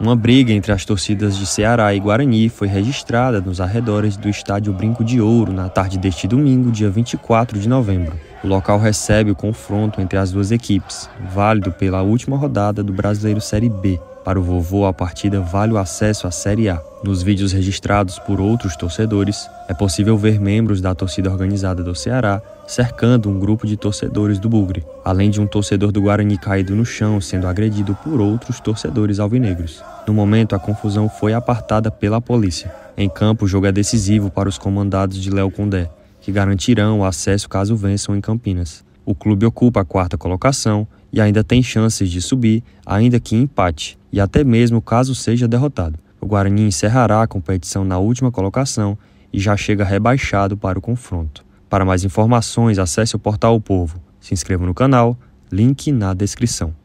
Uma briga entre as torcidas de Ceará e Guarani foi registrada nos arredores do estádio Brinco de Ouro na tarde deste domingo, dia 24 de novembro. O local recebe o confronto entre as duas equipes, válido pela última rodada do Brasileiro Série B. Para o vovô, a partida vale o acesso à Série A. Nos vídeos registrados por outros torcedores, é possível ver membros da torcida organizada do Ceará cercando um grupo de torcedores do Bugre, além de um torcedor do Guarani caído no chão sendo agredido por outros torcedores alvinegros. No momento, a confusão foi apartada pela polícia. Em campo, o jogo é decisivo para os comandados de Léo Condé, que garantirão o acesso caso vençam em Campinas. O clube ocupa a quarta colocação e ainda tem chances de subir, ainda que empate, e até mesmo caso seja derrotado. O Guarani encerrará a competição na última colocação e já chega rebaixado para o confronto. Para mais informações, acesse o portal O Povo, se inscreva no canal, link na descrição.